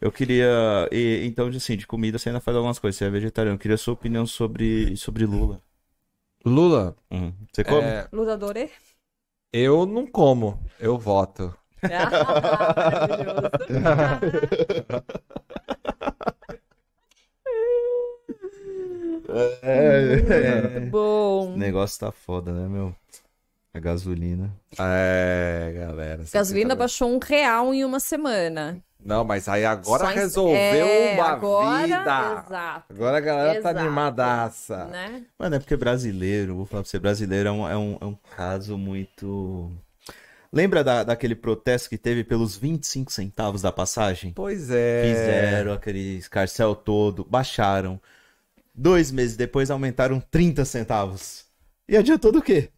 Eu queria. E, então, assim, de comida você ainda faz algumas coisas. Você é vegetariano. Eu queria sua opinião sobre, sobre Lula. Lula? Uhum. Você come? É... Lula adorei. Eu não como, eu voto. É, é, é, Bom. negócio tá foda, né, meu? A gasolina. É, galera. Gasolina tá... baixou um real em uma semana. Não, mas aí agora resolveu é, uma agora... vida. Exato. Agora a galera tá Exato. tá animadaça. Né? Mano, é porque brasileiro, vou falar pra você, brasileiro é um, é um, é um caso muito. Lembra da, daquele protesto que teve pelos 25 centavos da passagem? Pois é. Fizeram aquele escarcel todo, baixaram. Dois meses depois aumentaram 30 centavos. E adiantou do quê?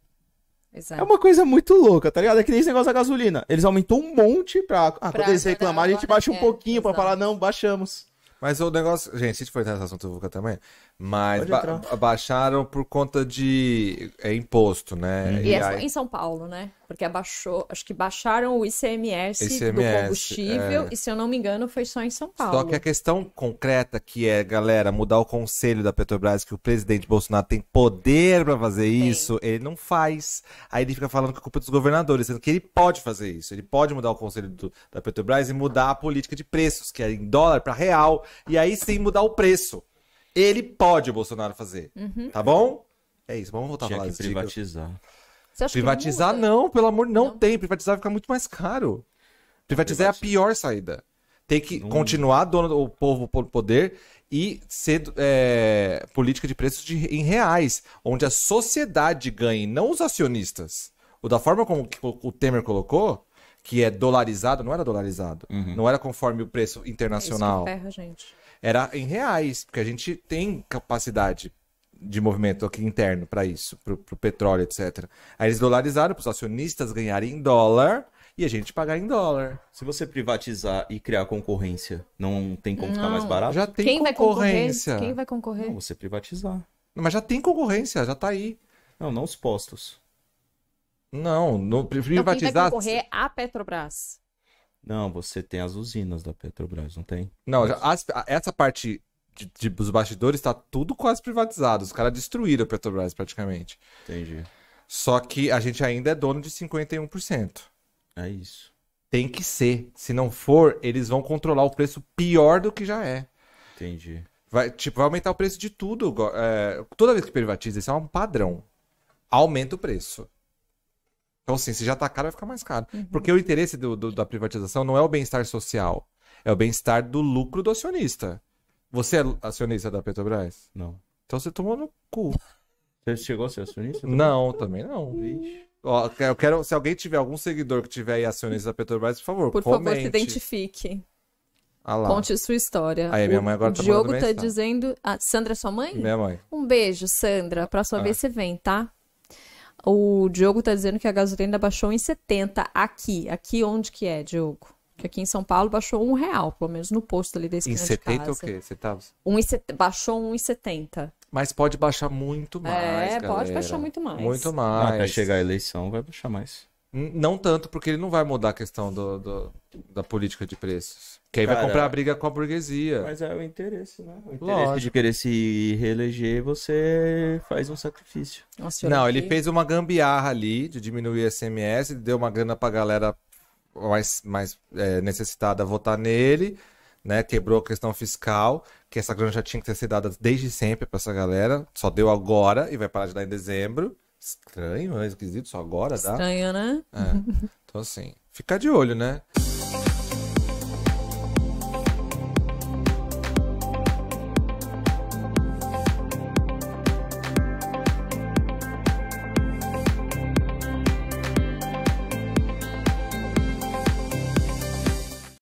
Exato. É uma coisa muito louca, tá ligado? É que nem esse negócio da gasolina. Eles aumentou um monte pra. Ah, pra quando eles reclamarem, a gente baixa um é, pouquinho é, pra falar, não, baixamos. Mas o negócio. Gente, se a gente for entrar nesse assunto, eu vou até amanhã. Mas ba baixaram por conta de é, imposto, né? Uhum. E, e é em São Paulo, né? Porque abaixou, acho que baixaram o ICMS, ICMS do combustível, é... e se eu não me engano, foi só em São Paulo. Só que a questão concreta que é, galera, mudar o conselho da Petrobras, que o presidente Bolsonaro tem poder para fazer Sim. isso, ele não faz. Aí ele fica falando que é culpa dos governadores, sendo que ele pode fazer isso. Ele pode mudar o conselho do, da Petrobras e mudar a política de preços, que é em dólar para real, e aí sim mudar o preço. Ele pode, o Bolsonaro, fazer. Uhum. Tá bom? É isso, vamos voltar Tinha a falar que privatizar. privatizar não, pelo amor, não, não tem. Privatizar fica muito mais caro. Privatizar é a pior saída. Tem que continuar dono do o povo por poder e ser é, política de preços de- em reais, onde a sociedade ganhe, não os acionistas. O da forma como que o Temer colocou, que é dolarizado, não era dolarizado. Uhum. Não era conforme o preço é Isso que internacional. ferra, gente era em reais, porque a gente tem capacidade de movimento aqui interno para isso, para o petróleo, etc. Aí eles dolarizaram para os acionistas ganharem em dólar e a gente pagar em dólar. Se você privatizar e criar concorrência, não tem como ficar mais barato? Já tem Quem concorrência. Vai Quem vai concorrer? Não, você privatizar. Mas já tem concorrência, já está aí. Não, não os postos. Não, no privatizar. Então, quem vai concorrer é a Petrobras. Não, você tem as usinas da Petrobras, não tem? Não, as, essa parte de, de, dos bastidores tá tudo quase privatizado. Os caras destruíram a Petrobras praticamente. Entendi. Só que a gente ainda é dono de 51%. É isso. Tem que ser. Se não for, eles vão controlar o preço pior do que já é. Entendi. Vai, tipo, vai aumentar o preço de tudo. É, toda vez que privatiza, isso é um padrão. Aumenta o preço. Então, assim, se já tá caro, vai ficar mais caro. Uhum. Porque o interesse do, do, da privatização não é o bem-estar social, é o bem-estar do lucro do acionista. Você é acionista da Petrobras? Não. Então você tomou no cu. Você chegou a ser acionista? Também? Não, também não. Ó, eu quero, se alguém tiver algum seguidor que tiver aí acionista da Petrobras, por favor, Por comente. favor, se identifique. Ah Conte sua história. Aí, minha mãe agora o tá Diogo tá dizendo. Ah, Sandra é sua mãe? Minha mãe. Um beijo, Sandra. A próxima ah. vez você vem, tá? O Diogo está dizendo que a gasolina baixou em 70 aqui. Aqui onde que é, Diogo? Que aqui em São Paulo baixou um real, pelo menos no posto ali desse esquina em 70 de é casa. o quê? Centavos? Tá um set... Baixou 1,70. Mas pode baixar muito é, mais, É, galera. pode baixar muito mais. Muito mais. Até chegar a eleição vai baixar mais. Não tanto, porque ele não vai mudar a questão do, do da política de preços. Que aí vai comprar a briga com a burguesia. Mas é o interesse, né? O interesse Lógico. de querer se reeleger, você faz um sacrifício. Nossa, não, ele fez uma gambiarra ali de diminuir o SMS, deu uma grana pra galera mais, mais é, necessitada votar nele, né? Quebrou a questão fiscal, que essa grana já tinha que ter sido dada desde sempre pra essa galera. Só deu agora e vai parar de dar em dezembro. Estranho, é esquisito, só agora dá. Estranho, né? É. Então, assim, ficar de olho, né?